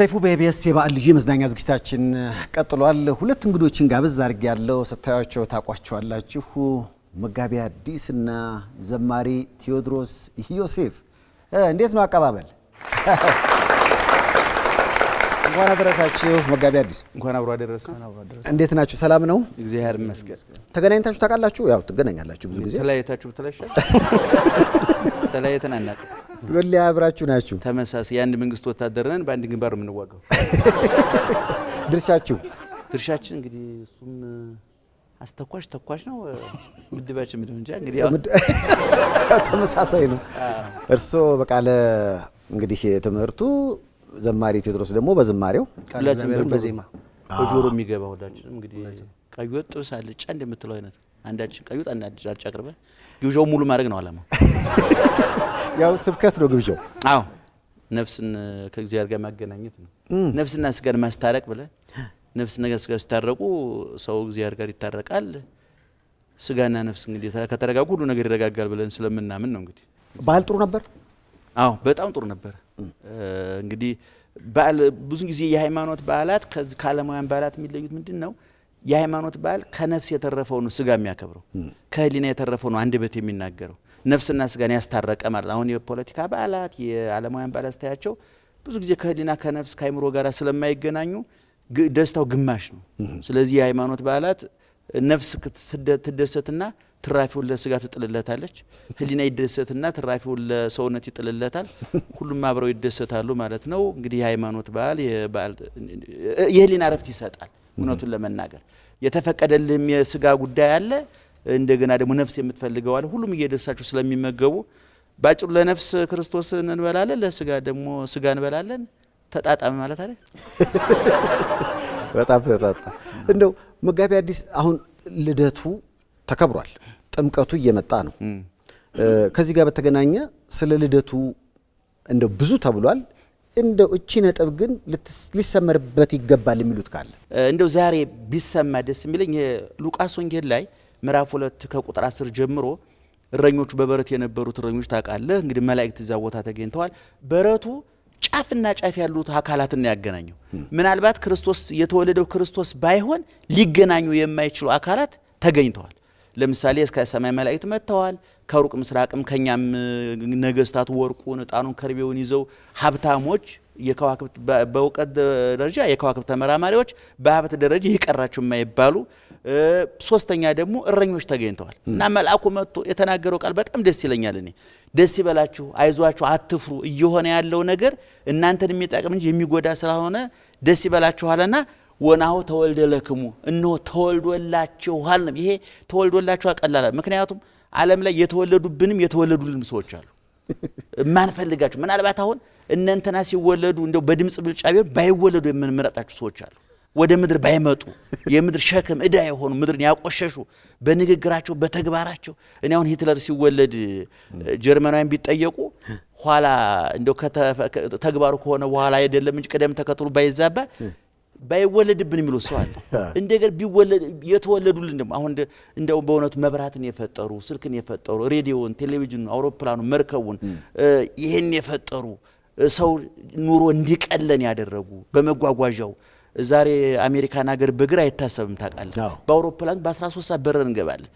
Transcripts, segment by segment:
ሰይፉ በኢቢኤስ የበዓል ልዩ የመዝናኛ ዝግጅታችን ቀጥሏል። ሁለት እንግዶችን ጋብዝ አድርግ ያለው ስታያቸው ታቋቸዋላችሁ። መጋቢ አዲስ እና ዘማሪ ቴዎድሮስ ዮሴፍ እንዴት ነው አቀባበል? እንኳን አደረሳችሁ። መጋቢ አዲስ እንኳን አብሮ አደረሰ። እንዴት ናችሁ? ሰላም ነው? እግዚአብሔር ይመስገን። ተገናኝታችሁ ታውቃላችሁ? ያው ትገናኛላችሁ ብዙ ጊዜ ተለያየታችሁ ብትለሻ ተለያየተን ወላሂ አብራችሁ ናችሁ። ተመሳሳይ የአንድ መንግስት ወታደር ነን፣ በአንድ ግንባር የምንዋጋው። ድርሻችሁ ድርሻችን እንግዲህ እሱም አስተኳሽ ተኳሽ ነው። ምድባችን ምድብ እንጂ እንግዲህ ተመሳሳይ ነው። እርስዎ በቃለ እንግዲህ ትምህርቱ ዘማሪ ቴዎድሮስ ደግሞ በዝማሬው ሁላችንም በዜማ በጆሮ የሚገባ ሁላችንም እንግዲህ ቀይ ወጥ ጥብስ እንደምትለው አይነት አንዳችን ቀይ ወጥ አንዳችን አልጫ አቅርበን ግብዣው ሙሉ ማድረግ ነው አላማው። ያው ስብከት ነው ግብዣው። አዎ ነፍስን ከእግዚአብሔር ጋር ማገናኘት ነው። ነፍስና ስጋን ማስታረቅ ብለ ነፍስና ስጋ ሲታረቁ ሰው እግዚአብሔር ጋር ይታረቃል። ስጋና ነፍስ እንግዲህ ከተረጋጉ ሁሉ ነገር ይረጋጋል ብለን ስለምናምን ነው። እንግዲህ በዓል ጥሩ ነበር። አዎ በጣም ጥሩ ነበር። እንግዲህ በዓል ብዙ ጊዜ የሃይማኖት በዓላት ከዓለማውያን በዓላት የሚለዩት ምንድን ነው? የሃይማኖት በዓል ከነፍስ የተረፈው ነው ስጋ የሚያከብረው፣ ከህሊና የተረፈው ነው አንደበት የሚናገረው። ነፍስና ስጋን ያስታረቀ ማለት አሁን የፖለቲካ በዓላት የዓለማውያን በዓላት ስታያቸው ብዙ ጊዜ ከህሊና ከነፍስ ከአይምሮ ጋር ስለማይገናኙ ደስታው ግማሽ ነው። ስለዚህ የሃይማኖት በዓላት ነፍስ ትደሰትና ትራፊውን ለስጋ ትጥልለታለች፣ ህሊና ይደሰትና ትራፊውን ለሰውነት ይጥልለታል። ሁሉም አብረው ይደሰታሉ ማለት ነው። እንግዲህ የሃይማኖት በዓል የህሊና እረፍት ይሰጣል። እውነቱን ለመናገር የተፈቀደልህም የስጋ ጉዳይ አለ፣ እንደገና ደግሞ ነፍስ የምትፈልገው አለ። ሁሉም እየደሳችሁ ስለሚመገቡ ባጭሩ ለነፍስ ክርስቶስን እንበላለን፣ ለስጋ ደግሞ ስጋ እንበላለን። ተጣጣም ማለት አለ። በጣም ተጣጣ። እንደው መጋቢ አዲስ አሁን ልደቱ ተከብሯል፣ ጥምቀቱ እየመጣ ነው። ከዚህ ጋር በተገናኘ ስለ ልደቱ እንደው ብዙ ተብሏል። እንደው እቺ ነጥብ ግን ሊሰመርበት ይገባል የሚሉት ካለ እንደው ዛሬ ቢሰማ ደስ የሚለኝ ሉቃስ ወንጌል ላይ ምዕራፍ ሁለት ከቁጥር አስር ጀምሮ እረኞቹ በበረት የነበሩት እረኞች ታውቃለህ እንግዲህ መላእክት እዛ ቦታ ተገኝተዋል። በረቱ ጫፍና ጫፍ ያሉት አካላትን ያገናኘው ምናልባት ክርስቶስ የተወለደው ክርስቶስ ባይሆን ሊገናኙ የማይችሉ አካላት ተገኝተዋል። ለምሳሌ እስከ ሰማይ መላእክት መጥተዋል። ከሩቅ ምስራቅም ከኛም ነገስታት ወርቁን፣ እጣኑን፣ ከርቤውን ይዘው ሀብታሞች የከዋክብት በእውቀት ደረጃ የከዋክብት ተመራማሪዎች በሀብት ደረጃ የቀራቸው የማይባሉ ሶስተኛ ደግሞ እረኞች ተገኝተዋል እና መልአኩ መጥቶ የተናገረው ቃል በጣም ደስ ይለኛል። እኔ ደስ ይበላችሁ፣ አይዟችሁ፣ አትፍሩ እየሆነ ያለው ነገር እናንተን የሚጠቅም እንጂ የሚጎዳ ስለሆነ ደስ ይበላችኋልና ወናሁ ተወልደ ለክሙ እነሆ ተወልዶላችኋል ነው። ይሄ ተወልዶላችኋል ቀላላል። ምክንያቱም ዓለም ላይ የተወለዱብንም የተወለዱልንም ሰዎች አሉ የማንፈልጋቸው። ምናልባት አሁን እነንተና ሲወለዱ እንደው በድምፅ ብልጫ ቢሆን ባይወለዱ የምንመረጣቸው ሰዎች አሉ። ወደ ምድር ባይመጡ የምድር ሸክም እዳ የሆኑ ምድርን ያቆሸሹ በንግግራቸው በተግባራቸው። እኔ አሁን ሂትለር ሲወለድ ጀርመናውያን ቢጠየቁ ኋላ እንደው ተግባሩ ከሆነ በኋላ አይደለም እንጂ ቅደም ተከትሉ ባይዛባ ባይወለድብን የሚሉ ሰው አለ። እንደገና ቢወለድ የተወለዱልን ደግሞ አሁን እንደው በእውነቱ መብራትን የፈጠሩ ስልክን የፈጠሩ ሬዲዮን፣ ቴሌቪዥን አውሮፕላኑ፣ መርከቡን ይህን የፈጠሩ ሰው ኑሮ እንዲቀለን ያደረጉ በመጓጓዣው ዛሬ አሜሪካን ሀገር በእግር አይታሰብም ታውቃለህ። በአውሮፕላን በ13 ሰዓት በረ እንገባለን።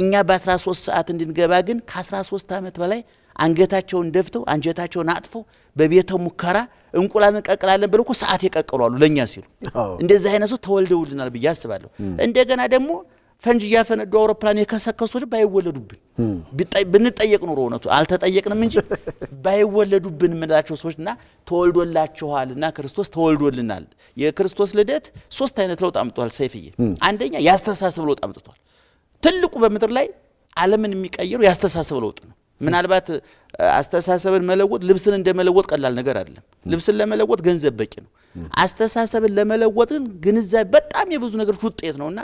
እኛ በ13 ሰዓት እንድንገባ ግን ከ13 ዓመት በላይ አንገታቸውን ደፍተው አንጀታቸውን አጥፎ በቤተ ሙከራ እንቁላል እንቀቅላለን ብለው እኮ ሰዓት የቀቀሉ አሉ ለእኛ ሲሉ። እንደዚህ አይነት ሰው ተወልደውልናል ብዬ አስባለሁ። እንደገና ደግሞ ፈንጅ እያፈነዱ አውሮፕላን የከሰከሱት ባይወለዱብን ብንጠየቅ ኑሮ እውነቱ አልተጠየቅንም እንጂ ባይወለዱብን የምንላቸው ሰዎች እና ተወልዶላችኋል እና ክርስቶስ ተወልዶልናል። የክርስቶስ ልደት ሶስት አይነት ለውጥ አምጥቷል ሰይፍዬ። አንደኛ የአስተሳሰብ ለውጥ አምጥቷል። ትልቁ በምድር ላይ ዓለምን የሚቀይሩ የአስተሳሰብ ለውጥ ነው። ምናልባት አስተሳሰብን መለወጥ ልብስን እንደ መለወጥ ቀላል ነገር አይደለም። ልብስን ለመለወጥ ገንዘብ በቂ ነው። አስተሳሰብን ለመለወጥን ግንዛቤ በጣም የብዙ ነገሮች ውጤት ነው እና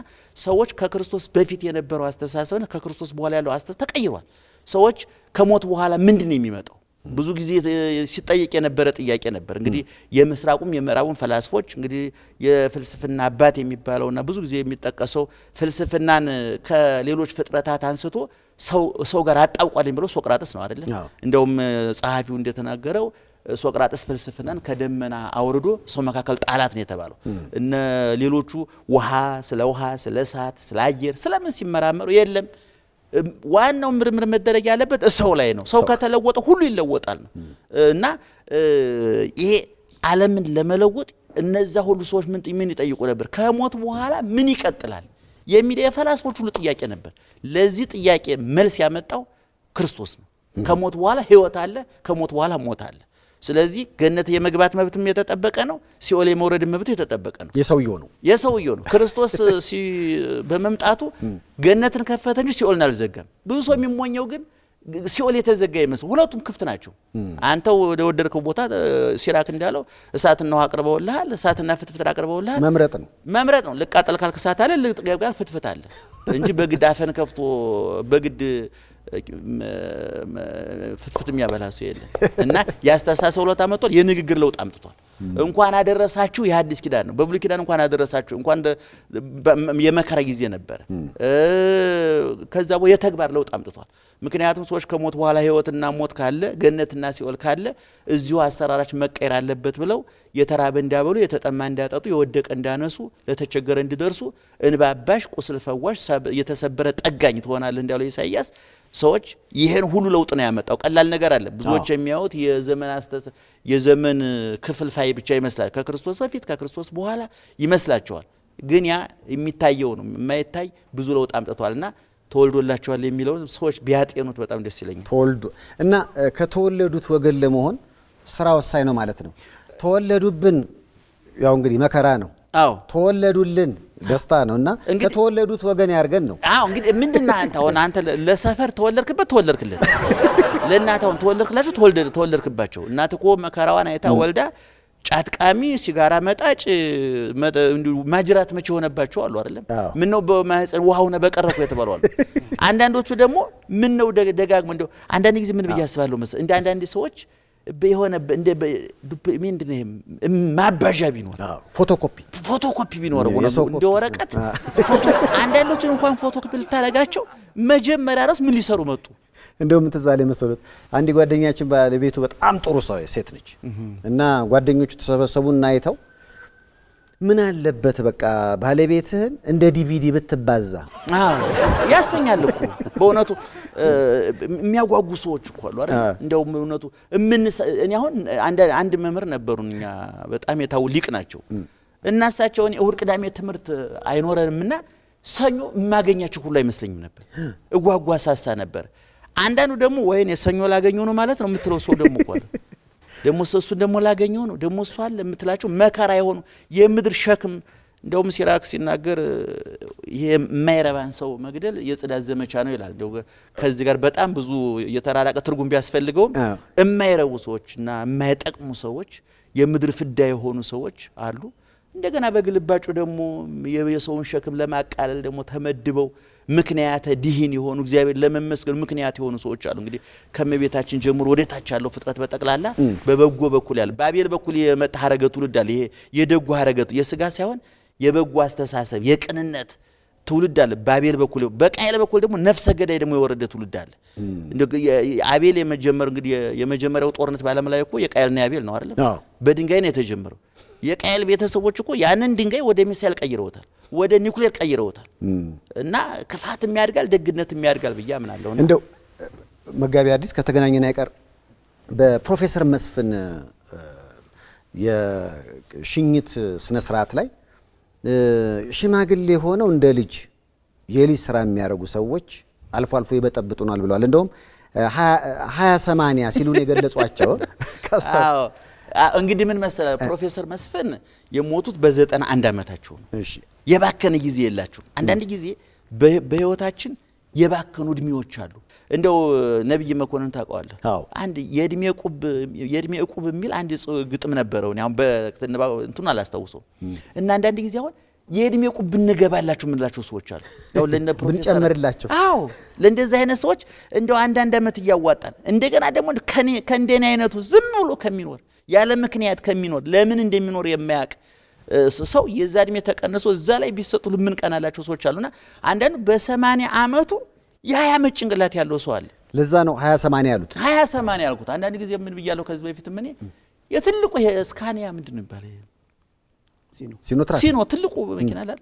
ሰዎች ከክርስቶስ በፊት የነበረው አስተሳሰብና ከክርስቶስ በኋላ ያለው አስተሳሰብ ተቀይሯል። ሰዎች ከሞት በኋላ ምንድን ነው የሚመጣው? ብዙ ጊዜ ሲጠየቅ የነበረ ጥያቄ ነበር። እንግዲህ የምስራቁም የምዕራቡም ፈላስፎች እንግዲህ የፍልስፍና አባት የሚባለውና ብዙ ጊዜ የሚጠቀሰው ፍልስፍናን ከሌሎች ፍጥረታት አንስቶ ሰው ጋር አጣብቋለኝ ብሎ ሶቅራጥስ ነው አይደለ? እንደውም ጸሐፊው እንደተናገረው ሶቅራጥስ ፍልስፍናን ከደመና አውርዶ ሰው መካከል ጣላት ነው የተባለው። እነ ሌሎቹ ውሃ ስለ ውሃ፣ ስለ እሳት፣ ስለ አየር ስለምን ሲመራመሩ የለም ዋናው ምርምር መደረግ ያለበት ሰው ላይ ነው። ሰው ከተለወጠ ሁሉ ይለወጣል ነው እና ይሄ ዓለምን ለመለወጥ እነዛ ሁሉ ሰዎች ምን ምን ይጠይቁ ነበር? ከሞት በኋላ ምን ይቀጥላል? የሚል የፈላስፎች ሁሉ ጥያቄ ነበር። ለዚህ ጥያቄ መልስ ያመጣው ክርስቶስ ነው። ከሞት በኋላ ህይወት አለ፣ ከሞት በኋላ ሞት አለ። ስለዚህ ገነት የመግባት መብትም የተጠበቀ ነው። ሲኦል የመውረድ መብት የተጠበቀ ነው። የሰውየው ነው የሰውየው ነው። ክርስቶስ በመምጣቱ ገነትን ከፈተ እንጂ ሲኦልን አልዘጋም። ብዙ ሰው የሚሞኘው ግን ሲኦል የተዘጋ ይመስል ሁለቱም ክፍት ናቸው። አንተ ወደ ወደድከው ቦታ ሲራክ እንዳለው እሳትና ውሃ አቅርበውልሃል። እሳትና ፍትፍት አቅርበውልሃል። መምረጥ ነው መምረጥ ነው። ልቃጠል ካልክ እሳት አለ፣ ልጥገብ ፍትፍት አለ እንጂ በግድ አፈን ከፍቶ በግድ ፍትፍት የሚያበላ ሰው የለም። እና ያስተሳሰብ ለውጥ አመጥቷል። የንግግር ለውጥ አምጥቷል። እንኳን አደረሳችሁ የሐዲስ ኪዳን ነው። በብሉይ ኪዳን እንኳን አደረሳችሁ እንኳን የመከራ ጊዜ ነበረ። ከዛ የተግባር ለውጥ አምጥቷል። ምክንያቱም ሰዎች ከሞት በኋላ ህይወትና ሞት ካለ ገነትና ሲኦል ካለ እዚሁ አሰራራች መቀየር አለበት ብለው የተራበ እንዳበሉ የተጠማ እንዳጠጡ የወደቀ እንዳነሱ ለተቸገረ እንዲደርሱ እንባባሽ ቁስል ፈዋሽ የተሰበረ ጠጋኝ ትሆናለህ እንዳለው ኢሳያስ ሰዎች ይህን ሁሉ ለውጥ ነው ያመጣው። ቀላል ነገር አለ። ብዙዎች የሚያዩት የዘመን አስተሰ የዘመን ክፍልፋይ ብቻ ይመስላል። ከክርስቶስ በፊት ከክርስቶስ በኋላ ይመስላቸዋል። ግን ያ የሚታየው ነው። የማይታይ ብዙ ለውጥ አምጥቷልና ተወልዶላቸዋል የሚለው ሰዎች ቢያጤኑት በጣም ደስ ይለኛል። ተወልዶ እና ከተወለዱት ወገን ለመሆን ስራ ወሳኝ ነው ማለት ነው። ተወለዱብን ያው እንግዲህ መከራ ነው። አዎ ተወለዱልን ደስታ ነው እና ከተወለዱት ወገን ያርገን ነው። አዎ እንግዲህ ምንድና አንተ አሁን አንተ ለሰፈር ተወለድክበት ተወለድክልን ለእናትህ አሁን ተወለድክላቸው ተወለድክባቸው እናትህ እኮ መከራዋን አይታ ወልዳ ጫት ቃሚ፣ ሲጋራ መጣጭ፣ ማጅራት መቼ የሆነባቸው አሉ አይደለም? ምን ነው በማህፀን ውሃ ሆነ በቀረኩ የተባሉ አሉ። አንዳንዶቹ ደግሞ ምን ነው ደጋግሞ እንደው አንዳንድ ጊዜ ምን ብዬ አስባለሁ መሰለህ እንደ አንዳንድ ሰዎች የሆነ እንደ ምንድን ነው ማባዣ ቢኖር ፎቶኮፒ ፎቶኮፒ ቢኖር እንደ ወረቀት አንዳንዶቹን እንኳን ፎቶኮፒ ልታረጋቸው መጀመሪያ ራሱ ምን ሊሰሩ መጡ እንደውም ትዝ አለኝ መሰሎት አንድ ጓደኛችን ባለቤቱ በጣም ጥሩ ሰው ሴት ነች እና ጓደኞቹ ተሰበሰቡና አይተው ምን አለበት በቃ ባለቤትህን እንደ ዲቪዲ ብትባዛ ያሰኛል እኮ በእውነቱ የሚያጓጉ ሰዎች እኮ አሉ አይደል? እንደውም እውነቱ እኔ አሁን አንድ መምህር ነበሩን እኛ በጣም የታው ሊቅ ናቸው እና እሳቸውን እሁድ ቅዳሜ ትምህርት አይኖረንምና ሰኞ የማገኛቸው ሁሉ አይመስለኝም ነበር። እጓጓ ሳሳ ነበር። አንዳንዱ ደግሞ ወይን የሰኞ ላገኘው ነው ማለት ነው የምትለው ሰው ደግሞ እኮ ደግሞ እሱን ደግሞ ላገኘው ነው ደግሞ እሱ አለ የምትላቸው መከራ የሆኑ የምድር ሸክም እንደውም ሲራክ ሲናገር ይሄ የማይረባን ሰው መግደል የጽዳት ዘመቻ ነው ይላል። እንደው ከዚህ ጋር በጣም ብዙ የተራራቀ ትርጉም ቢያስፈልገውም የማይረቡ ሰዎች እና የማይጠቅሙ ሰዎች የምድር ፍዳ የሆኑ ሰዎች አሉ። እንደገና በግልባጩ ደግሞ የሰውን ሸክም ለማቃለል ደግሞ ተመድበው ምክንያተ ድህን የሆኑ እግዚአብሔር ለመመስገን ምክንያት የሆኑ ሰዎች አሉ። እንግዲህ ከመቤታችን ጀምሮ ወደታች ያለው ፍጥረት በጠቅላላ በበጎ በኩል ያለ በአቤል በኩል የመጣ ሀረገ ትውልድ አለ። ይሄ የደጎ ሀረገ የስጋ ሳይሆን የበጎ አስተሳሰብ የቅንነት ትውልድ አለ በአቤል በኩል። በቃየል በኩል ደግሞ ነፍሰ ገዳይ ደግሞ የወረደ ትውልድ አለ። አቤል የመጀመር እንግዲህ የመጀመሪያው ጦርነት ባለም ላይ እኮ የቃየልና የአቤል ነው አይደለም? በድንጋይ ነው የተጀመረው። የቃየል ቤተሰቦች እኮ ያንን ድንጋይ ወደ ሚሳይል ቀይረውታል፣ ወደ ኒውክሌር ቀይረውታል። እና ክፋት የሚያድጋል ደግነት የሚያድጋል ብዬ አምናለሁ። እንደው መጋቢ አዲስ ከተገናኘን አይቀር በፕሮፌሰር መስፍን የሽኝት ስነ ስርዓት ላይ ሽማግሌ ሆነው እንደ ልጅ የልጅ ስራ የሚያደርጉ ሰዎች አልፎ አልፎ ይበጠብጡናል ብለዋል። እንደውም ሀያ ሰማንያ ሲሉን የገለጿቸው እንግዲህ ምን መሰለ ፕሮፌሰር መስፍን የሞቱት በዘጠና አንድ ዓመታቸው ነው። የባከነ ጊዜ የላቸውም። አንዳንድ ጊዜ በህይወታችን የባከኑ እድሜዎች አሉ። እንደው ነቢይ መኮንን ታውቀዋለህ? አንድ የእድሜ ቁብ የእድሜ ዕቁብ የሚል አንድ ግጥም ነበረው። አሁን እንትኑ አላስታውሰው እና አንዳንድ ጊዜ አሁን የእድሜ ቁብ ብንገባላቸው የምንላቸው ሰዎች አሉ። ያው ለነ ፕሮፌሰር ብንጨምርላቸው፣ አዎ ለእንደዚህ አይነት ሰዎች እንደው አንዳንድ ዓመት እያዋጣን እንደገና ደግሞ ከእንደኔ አይነቱ ዝም ብሎ ከሚኖር ያለ ምክንያት ከሚኖር ለምን እንደሚኖር የማያውቅ ሰው የዛ እድሜ ተቀንሶ እዛ ላይ ቢሰጡ ልምንቀናላቸው ሰዎች አሉና አንዳንዱ በሰማንያ ዓመቱ የሀያ ዓመት ጭንቅላት ያለው ሰው አለ። ለዛ ነው ሀያ ሰማንያ ያሉት ሀያ ሰማንያ ያልኩት። አንዳንድ ጊዜ ምን ብያለሁ ከዚህ በፊት ምን የትልቁ ስካኒያ ምንድን ይባለ ሲኖ ትልቁ መኪና አለ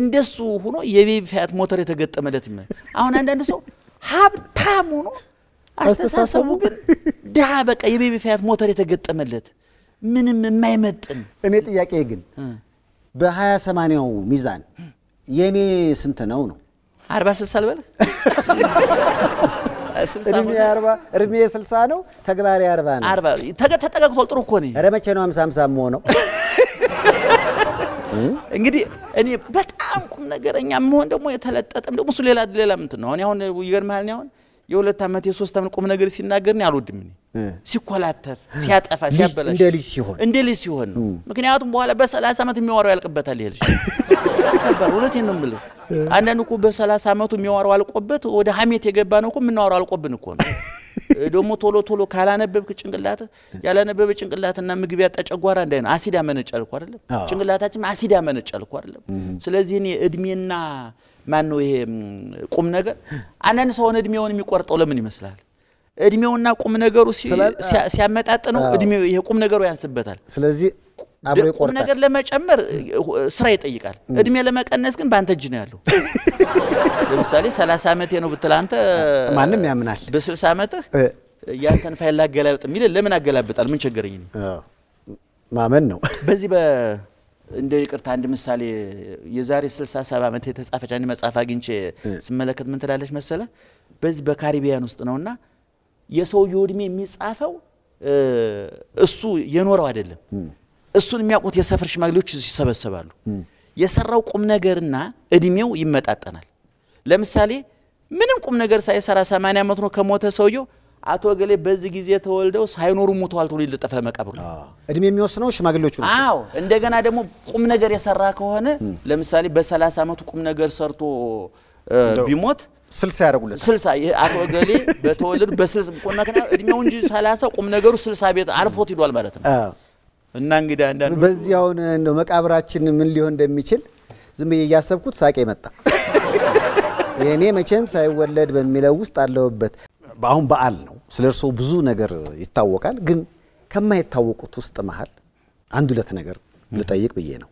እንደሱ ሆኖ የቤቢ ፋያት ሞተር የተገጠመለት አሁን አንዳንድ ሰው ሀብታም ሆኖ አስተሳሰቡ ግን ድሃ በቃ የቤቢ ፋያት ሞተር የተገጠመለት ምንም የማይመጥን እኔ ጥያቄ ግን በሀያ ሰማንያው ሚዛን የእኔ ስንት ነው ነው አርባ ስልሳ ልበል እድሜ ስልሳ ነው ተግባሪ አርባ ነው ተጠጋግቷል ጥሩ እኮ ነ ኧረ መቼ ነው ሀምሳ ሀምሳ መሆነው እንግዲህ እኔ በጣም ቁም ነገረኛ መሆን ደግሞ የተለጠጠም ደግሞ እሱ ሌላ ሌላ ምንትን ነው አሁን ይገርምሃል አሁን የሁለት ዓመት የሶስት ዓመት ቁም ነገር ሲናገር ነው አልወድም። እኔ ሲኮላተፍ፣ ሲያጠፋ፣ ሲያበላሽ እንደ ልጅ ሲሆን እንደ ልጅ ሲሆን ነው። ምክንያቱም በኋላ በሰላሳ ዓመት የሚወራው ያልቅበታል። ይሄ ልጅ ከባድ፣ እውነቴን ነው የምልህ። አንዳንድ እኮ በሰላሳ ዓመቱ የሚወራው አልቆበት ወደ ሀሜት የገባ ነው እኮ የምናወራው አልቆብን እኮ ነው። ደግሞ ቶሎ ቶሎ ካላነበብክ ጭንቅላት ያላነበበ ጭንቅላትና ምግብ ያጣ ጨጓራ እንዳይ ነው። አሲድ አመነጫ አልኩ አይደለም? ጭንቅላታችን አሲድ አመነጫ አልኩ አይደለም? ስለዚህ እኔ እድሜና ማን ነው ይሄ ቁም ነገር? አንዳንድ ሰውን እድሜውን የሚቆርጠው ለምን ይመስላል? እድሜውና ቁም ነገሩ ሲያመጣጥነው እድሜው ይሄ ቁም ነገሩ ያንስበታል። ስለዚህ ቁም ነገር ለመጨመር ስራ ይጠይቃል። እድሜ ለመቀነስ ግን በአንተ እጅ ነው ያለው። ለምሳሌ 30 ዓመቴ ነው ብትል አንተ ማንም ያምናል። በ60 ዓመትህ ያንተን ፋይል ላገላብጥ የሚል ለምን አገላብጣል? ምን ቸገረኝ? ማመን ነው በዚህ በ እንደ ይቅርታ አንድ ምሳሌ የዛሬ 67 ዓመት የተጻፈች አንድ መጽሐፍ አግኝቼ ስመለከት ምን ትላለች መሰለ? በዚህ በካሪቢያን ውስጥ ነውና የሰውየው እድሜ የሚጻፈው እሱ የኖረው አይደለም። እሱን የሚያውቁት የሰፈር ሽማግሌዎች ይሰበሰባሉ። የሰራው ቁም ነገርና እድሜው ይመጣጠናል። ለምሳሌ ምንም ቁም ነገር ሳይሰራ 80 ዓመት ነው ከሞተ ሰውየው አቶ ገሌ በዚህ ጊዜ ተወልደው ሳይኖሩ ሞተዋል ተብሎ ይለጠፈ መቃብሩ ነው። እድሜ የሚወስነው ሽማግሌዎቹ ነው። አዎ። እንደገና ደግሞ ቁም ነገር የሰራ ከሆነ ለምሳሌ በሰላሳ አመቱ ቁም ነገር ሰርቶ ቢሞት ስልሳ ያደርጉለት ስልሳ አቶ ገሌ በተወለዱ በስልሳ ምክንያት እድሜው እንጂ ሰላሳ ቁም ነገሩ ስልሳ ቤት አልፎት ሂዷል ማለት ነው። እና እንግዲህ አንዳንድ በዚያውን እንደው መቃብራችን ምን ሊሆን እንደሚችል ዝም ብዬ እያሰብኩት ሳቄ መጣ። እኔ መቼም ሳይወለድ በሚለው ውስጥ አለውበት። አሁን በዓል ነው። ስለ እርስዎ ብዙ ነገር ይታወቃል። ግን ከማይታወቁት ውስጥ መሀል አንድ ሁለት ነገር ልጠይቅ ብዬ ነው።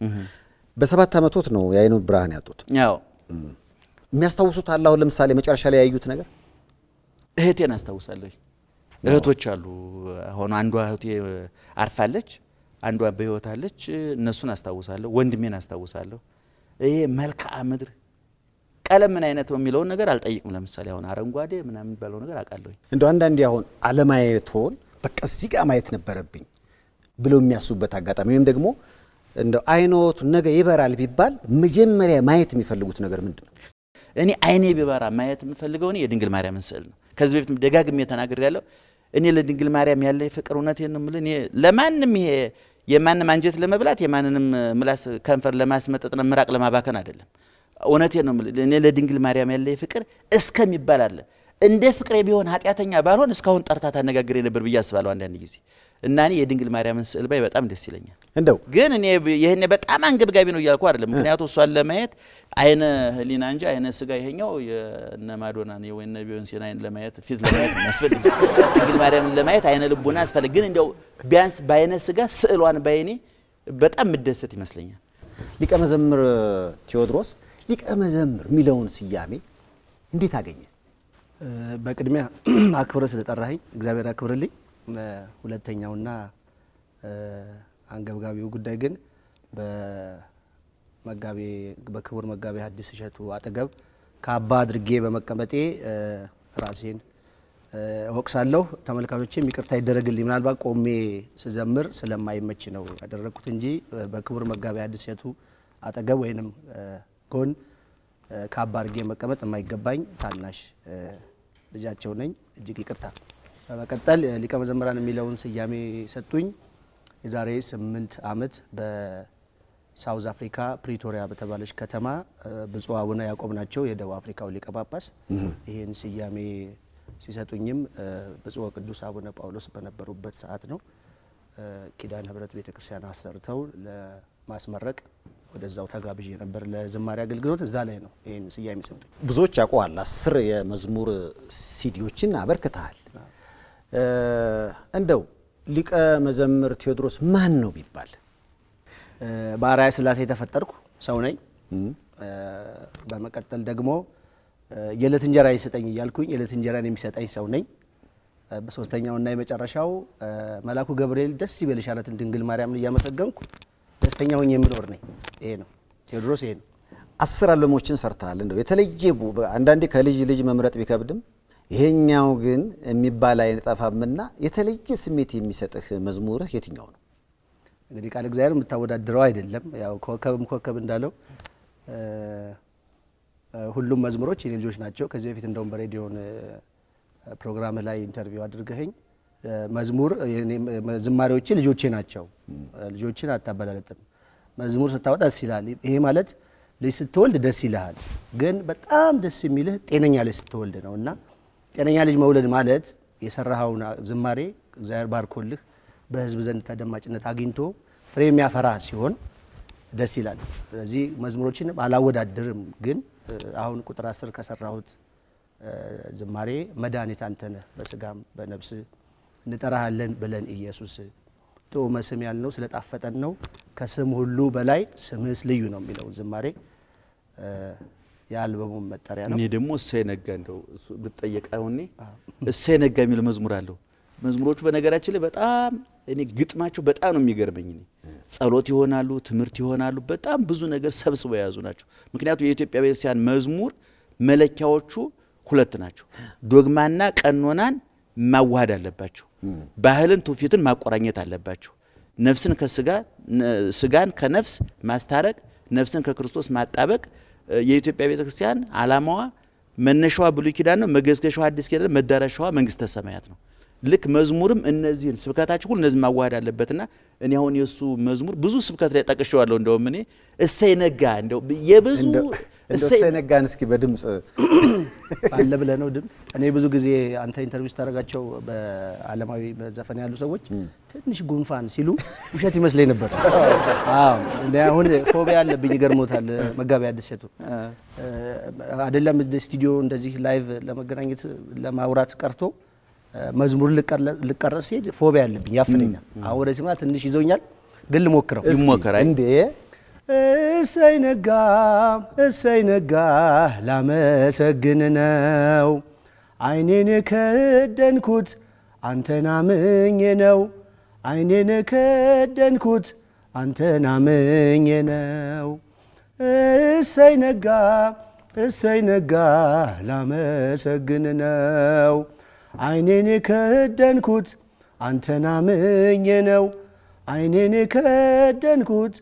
በሰባት ዓመቶት ነው የአይኑ ብርሃን ያጡት። የሚያስታውሱት አለ? አሁን ለምሳሌ መጨረሻ ላይ ያዩት ነገር እህቴን አስታውሳለሁ። እህቶች አሉ። አሁን አንዷ እህቴ አርፋለች፣ አንዷ በህይወት አለች። እነሱን አስታውሳለሁ። ወንድሜን አስታውሳለሁ። ይሄ መልክዓ ምድር ቀለም ምን አይነት ነው የሚለውን ነገር አልጠይቅም። ለምሳሌ አሁን አረንጓዴ ምናምን የሚባለው ነገር አውቃለሁኝ። እንደው አንዳንዴ አሁን አለማየቶን በቃ እዚህ ጋር ማየት ነበረብኝ ብለው የሚያስቡበት አጋጣሚ ወይም ደግሞ እንደ አይኖቱ ነገ ይበራል ቢባል መጀመሪያ ማየት የሚፈልጉት ነገር ምንድን ነው? እኔ አይኔ ቢበራ ማየት የምፈልገው እኔ የድንግል ማርያምን ስዕል ነው። ከዚህ በፊት ደጋግሜ ተናግሬ ያለው እኔ ለድንግል ማርያም ያለ ፍቅር እውነቴን ነው የምልህ። እኔ ለማንም ይሄ የማንም አንጀት ለመብላት የማንንም ምላስ ከንፈር ለማስመጠጥ ምራቅ ለማባከን አይደለም። እውነቴ ነው። እኔ ለድንግል ማርያም ያለ ፍቅር እስከሚባል አለ። እንደ ፍቅሬ ቢሆን ኃጢአተኛ ባልሆን እስካሁን ጠርታ ታነጋግሬ ነበር ብዬ አስባለሁ አንዳንድ ጊዜ እና እኔ የድንግል ማርያምን ስዕል ባይ በጣም ደስ ይለኛል። እንደው ግን እኔ ይህኔ በጣም አንገብጋቢ ነው እያልኩ አይደለም። ምክንያቱ እሷን ለማየት አይነ ህሊና እንጂ አይነ ስጋ ይሄኛው የነ ማዶና ወይ ነ ቢዮንሴን አይን ለማየት ፊት ለማየት ያስፈልግ ድንግል ማርያምን ለማየት አይነ ልቡና ያስፈልግ። ግን እንደው ቢያንስ በአይነ ስጋ ስዕሏን ባይኔ በጣም ምደሰት ይመስለኛል። ሊቀ መዘምር ቴዎድሮስ ሊቀ መዘምር የሚለውን ስያሜ እንዴት አገኘ? በቅድሚያ አክብረ ስለጠራኸኝ እግዚአብሔር አክብርልኝ። ሁለተኛውና አንገብጋቢው ጉዳይ ግን በክቡር መጋቤ ሐዲስ እሸቱ አጠገብ ከአባ አድርጌ በመቀመጤ ራሴን እወቅሳለሁ። ተመልካቾችም ይቅርታ ይደረግልኝ። ምናልባት ቆሜ ስዘምር ስለማይመች ነው ያደረግኩት እንጂ በክቡር መጋቤ ሐዲስ እሸቱ አጠገብ ወይንም ጎን ካባ አድርጌ መቀመጥ የማይገባኝ ታናሽ ልጃቸው ነኝ። እጅግ ይቅርታ። በመቀጠል ሊቀ መዘምራን የሚለውን ስያሜ ሰጡኝ። የዛሬ ስምንት ዓመት በሳውዝ አፍሪካ ፕሪቶሪያ በተባለች ከተማ ብፁዕ አቡነ ያዕቆብ ናቸው የደቡብ አፍሪካው ሊቀ ጳጳስ። ይህን ስያሜ ሲሰጡኝም ብፁዕ ቅዱስ አቡነ ጳውሎስ በነበሩበት ሰዓት ነው። ኪዳን ህብረት ቤተክርስቲያን አሰርተው ለማስመረቅ ወደዛው ተጋብዤ ነበር ለዝማሬ አገልግሎት። እዛ ላይ ነው ይህን ስያሜ የሚሰጡ። ብዙዎች ያውቀዋል። አስር የመዝሙር ሲዲዎችን አበርክተሃል። እንደው ሊቀ መዘምር ቴዎድሮስ ማን ነው ቢባል በአርአያ ስላሴ የተፈጠርኩ ሰው ነኝ። በመቀጠል ደግሞ የዕለት እንጀራ ይሰጠኝ እያልኩኝ የዕለት እንጀራን የሚሰጠኝ ሰው ነኝ። በሶስተኛውና የመጨረሻው መልአኩ ገብርኤል ደስ ይበልሽ እናትን ድንግል ማርያምን እያመሰገንኩ ደስተኛ ሆኜ የምኖር ነኝ። ይሄ ነው ቴዎድሮስ፣ ይሄ ነው። አስር አልበሞችን ሰርተሃል። እንደው የተለየ አንዳንዴ ከልጅ ልጅ መምረጥ ቢከብድም ይሄኛው ግን የሚባል አይጠፋምና የተለየ ስሜት የሚሰጥህ መዝሙርህ የትኛው ነው? እንግዲህ ቃል እግዚአብሔር የምታወዳድረው አይደለም። ያው ኮከብም ኮከብ እንዳለው ሁሉም መዝሙሮች የኔ ልጆች ናቸው። ከዚህ በፊት እንደውም በሬዲዮን ፕሮግራም ላይ ኢንተርቪው አድርገኸኝ መዝሙር ዝማሬዎቼ ልጆቼ ናቸው። ልጆችን አታበላለጥም። መዝሙር ስታወጣ ደስ ይልሃል። ይሄ ማለት ልጅ ስትወልድ ደስ ይልሃል። ግን በጣም ደስ የሚልህ ጤነኛ ልጅ ስትወልድ ነው እና ጤነኛ ልጅ መውለድ ማለት የሰራኸውን ዝማሬ እግዚአብሔር ባርኮልህ በህዝብ ዘንድ ተደማጭነት አግኝቶ ፍሬ የሚያፈራ ሲሆን ደስ ይላል። ስለዚህ መዝሙሮችን አላወዳድርም፣ ግን አሁን ቁጥር አስር ከሰራሁት ዝማሬ መድኃኒት አንተነህ በስጋም በነብስ እንጠራሃለን ብለን ኢየሱስ ትዑመ ስም ያልነው ስለጣፈጠን ነው። ከስም ሁሉ በላይ ስምህስ ልዩ ነው የሚለው ዝማሬ የአልበሙ መጠሪያ ነው። እኔ ደግሞ እሰይ ነጋ እንደው ብትጠየቅ አይሆኔ እሰይ ነጋ የሚል መዝሙር አለው። መዝሙሮቹ በነገራችን ላይ በጣም እኔ ግጥማቸው በጣም ነው የሚገርመኝ። እኔ ጸሎት ይሆናሉ፣ ትምህርት ይሆናሉ፣ በጣም ብዙ ነገር ሰብስበው የያዙ ናቸው። ምክንያቱም የኢትዮጵያ ቤተክርስቲያን መዝሙር መለኪያዎቹ ሁለት ናቸው። ዶግማና ቀኖናን ማዋሃድ አለባቸው። ባህልን ትውፊትን ማቆራኘት አለባቸው። ነፍስን ከስጋ ስጋን ከነፍስ ማስታረቅ፣ ነፍስን ከክርስቶስ ማጣበቅ የኢትዮጵያ ቤተክርስቲያን ዓላማዋ መነሻዋ ብሉይ ኪዳን ነው። መገዝገሻዋ አዲስ ኪዳን፣ መዳረሻዋ መንግስተ ሰማያት ነው። ልክ መዝሙርም እነዚህን ስብከታችሁ ሁሉ እነዚህ ማዋሃድ አለበትና እኔ አሁን የእሱ መዝሙር ብዙ ስብከት ላይ ጠቅሸዋለሁ። እንደውም እኔ እሰይ ነጋ እንደው የብዙ እሰይ ነጋን እስኪ በድምፅ አለ ብለህ ነው ድምፅ። እኔ ብዙ ጊዜ አንተ ኢንተርቪው ስታደርጋቸው በዓለማዊ በዘፈን ያሉ ሰዎች ትንሽ ጉንፋን ሲሉ ውሸት ይመስለኝ ነበር። አሁን ፎቢያ አለብኝ። ይገርሞታል። መጋቢያ አዲስ ሸቱ አይደለም ስቱዲዮ እንደዚህ ላይቭ ለመገናኘት ለማውራት ቀርቶ መዝሙር ልቀረጽ ሲሄድ ፎቢያ ያለብኝ ያፍነኛል። አሁን ወደዚህ ማለት ትንሽ ይዘውኛል፣ ግን ልሞክረው ይሞከራል እንዴ እሰይ ነጋ እሰይ ነጋ ላመሰግን ነው አይኔን ከደንኩት አንተን አምኜ ነው አይኔን ከደንኩት አንተን አምኜ ነው እሰይ ነጋ እሰይ ነጋ ላመሰግን ነው አይኔን ከደንኩት አንተን አምኜ ነው። አይኔን ከደንኩት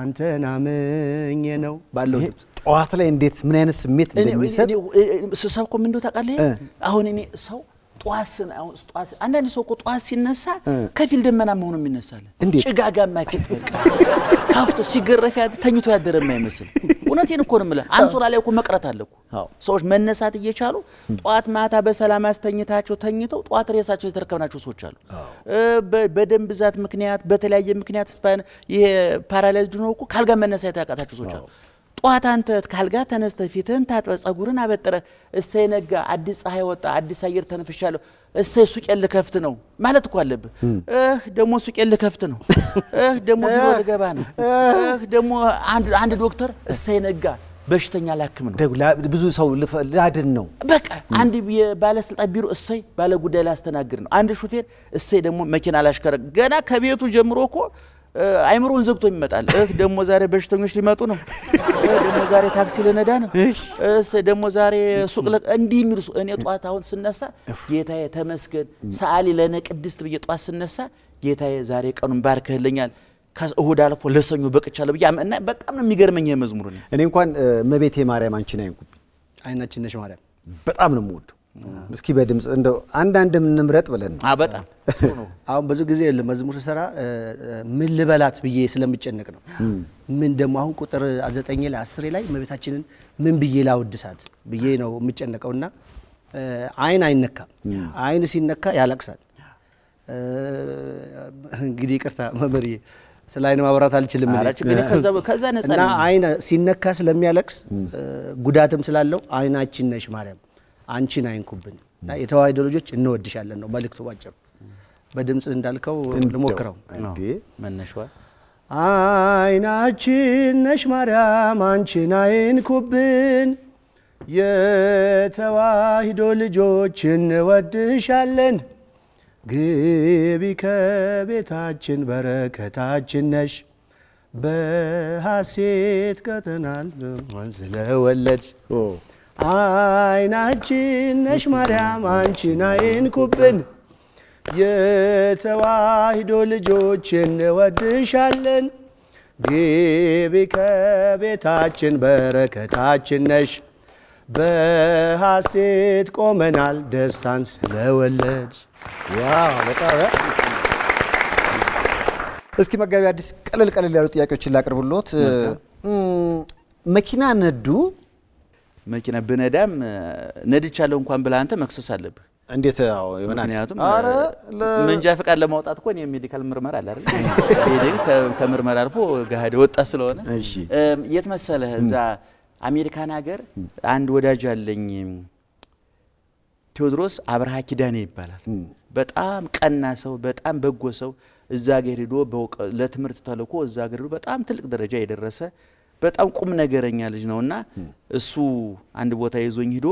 አንተን አምኜ ነው። ባለው ጠዋት ላይ እንዴት ምን አይነት ስሜት እንደሚሰጥ ስሰብ እኮ ታውቃለህ። አሁን እኔ ሰው ጠዋት አንዳንድ ሰው እኮ ጠዋት ሲነሳ ከፊል ደመና መሆኑ የሚነሳለን ጭጋጋማ ፊት በቃ ካፍቶ ሲገረፍ ተኝቶ ያደረ የማይመስል እውነቴን እኮ ነው የምልህ። አንሶላ ላይ እኮ መቅረት አለ እኮ ሰዎች መነሳት እየቻሉ ጠዋት ማታ በሰላም አስተኝታቸው ተኝተው ጠዋት ሬሳቸው የተረከብናቸው ሰዎች አሉ። በደም ብዛት ምክንያት በተለያየ ምክንያት ይሄ ፓራላይዝድ ሆነው እኮ ካልጋ መነሳት ያቃታቸው ሰዎች አሉ። ጠዋት አንተ ካልጋ ተነስተ ፊትህን ታጥበ ጸጉርን አበጥረ እሰይ ነጋ፣ አዲስ ፀሐይ ወጣ፣ አዲስ አየር ተነፍሻለሁ፣ እሰይ ሱቄን ልከፍት ነው ማለት እኮ አለብህ። እህ ደግሞ ሱቄን ልከፍት ነው፣ እህ ደግሞ ቢሮ ልገባ ነው፣ እህ ደግሞ አንድ ዶክተር እሰይ ነጋ በሽተኛ ላክም ነው፣ ብዙ ሰው ላድን ነው። በቃ አንድ የባለስልጣን ቢሮ እሰይ ባለጉዳይ ላስተናግድ ነው። አንድ ሹፌር እሰይ ደግሞ መኪና ላሽከረ ገና ከቤቱ ጀምሮ እኮ አይምሮን ዘግቶ ይመጣል። እህ ደግሞ ዛሬ በሽተኞች ሊመጡ ነው፣ ደግሞ ዛሬ ታክሲ ልነዳ ነው፣ እስ ደግሞ ዛሬ ሱቅ ለ እንዲህ የሚሉ እኔ ጧት አሁን ስነሳ ጌታዬ ተመስገን ሰአሊ ለነ ቅድስት ብዬ ጧት ስነሳ ጌታዬ ዛሬ ቀኑን ባርክህልኛል እሁድ አልፎ ለሰኞ በቅቻለሁ ብዬ እና በጣም ነው የሚገርመኝ ይህ መዝሙር። እኔ እንኳን መቤቴ ማርያም አንቺን አይንኩብኝ አይናችን ነሽ ማርያም በጣም ነው የምወደው እስኪ በድምፅ እንደው አንዳንድ ምንምረጥ ብለን ነው። በጣም አሁን ብዙ ጊዜ መዝሙር ስሰራ ምን ልበላት ብዬ ስለምጨነቅ ነው። ምን ደግሞ አሁን ቁጥር ዘጠኝ ላይ አስሬ ላይ እመቤታችንን ምን ብዬ ላውድሳት ብዬ ነው የምጨነቀው። እና አይን አይነካም። አይን ሲነካ ያለቅሳል። እንግዲህ ይቅርታ መምህርዬ ስለ አይን ማብራት አልችልም። እና አይን ሲነካ ስለሚያለቅስ ጉዳትም ስላለው አይናችን ነሽ ማርያም አንቺን አይንኩብን እና የተዋህዶ ልጆች እንወድሻለን ነው መልእክቱ ባጭር በድምፅ እንዳልከው ልሞክረው። መነሸዋል አይናችን ነሽ ማርያም አንቺን አይንኩብን የተዋህዶ ልጆች እንወድሻለን። ግቢ ከቤታችን በረከታችን ነሽ በሐሴት ቀጥናል ስለወለድሽ አይናችን ነሽ ማርያም አንቺን ኩብን የተዋሂዶ ልጆች እንወድሻለን። ግቢ ከቤታችን በረከታችን ነሽ። በሐሴት ቆመናል ደስታን ስለወለድ። እስኪ መጋቢ አዲስ ቀለል ቀለል ያሉ ጥያቄዎችን ላቅርብሎት። መኪና ነዱ መኪና ብነዳም ነድቻለሁ እንኳን ብለህ አንተ መክሰስ አለብህ። እንዴት ይሆናል? ምክንያቱም መንጃ ፍቃድ ለማውጣት እኮ የሜዲካል ምርመራ አለ አይደል? ከምርመራ አልፎ ገሃድ ወጣ ስለሆነ የት መሰለህ፣ እዛ አሜሪካን ሀገር አንድ ወዳጅ አለኝ ቴዎድሮስ አብርሃ ኪዳኔ ይባላል። በጣም ቀና ሰው፣ በጣም በጎ ሰው። እዛ ሀገር ሄዶ ለትምህርት ተልኮ እዛ ሀገር ሄዶ በጣም ትልቅ ደረጃ የደረሰ በጣም ቁም ነገረኛ ልጅ ነውና እሱ አንድ ቦታ ይዞኝ ሂዶ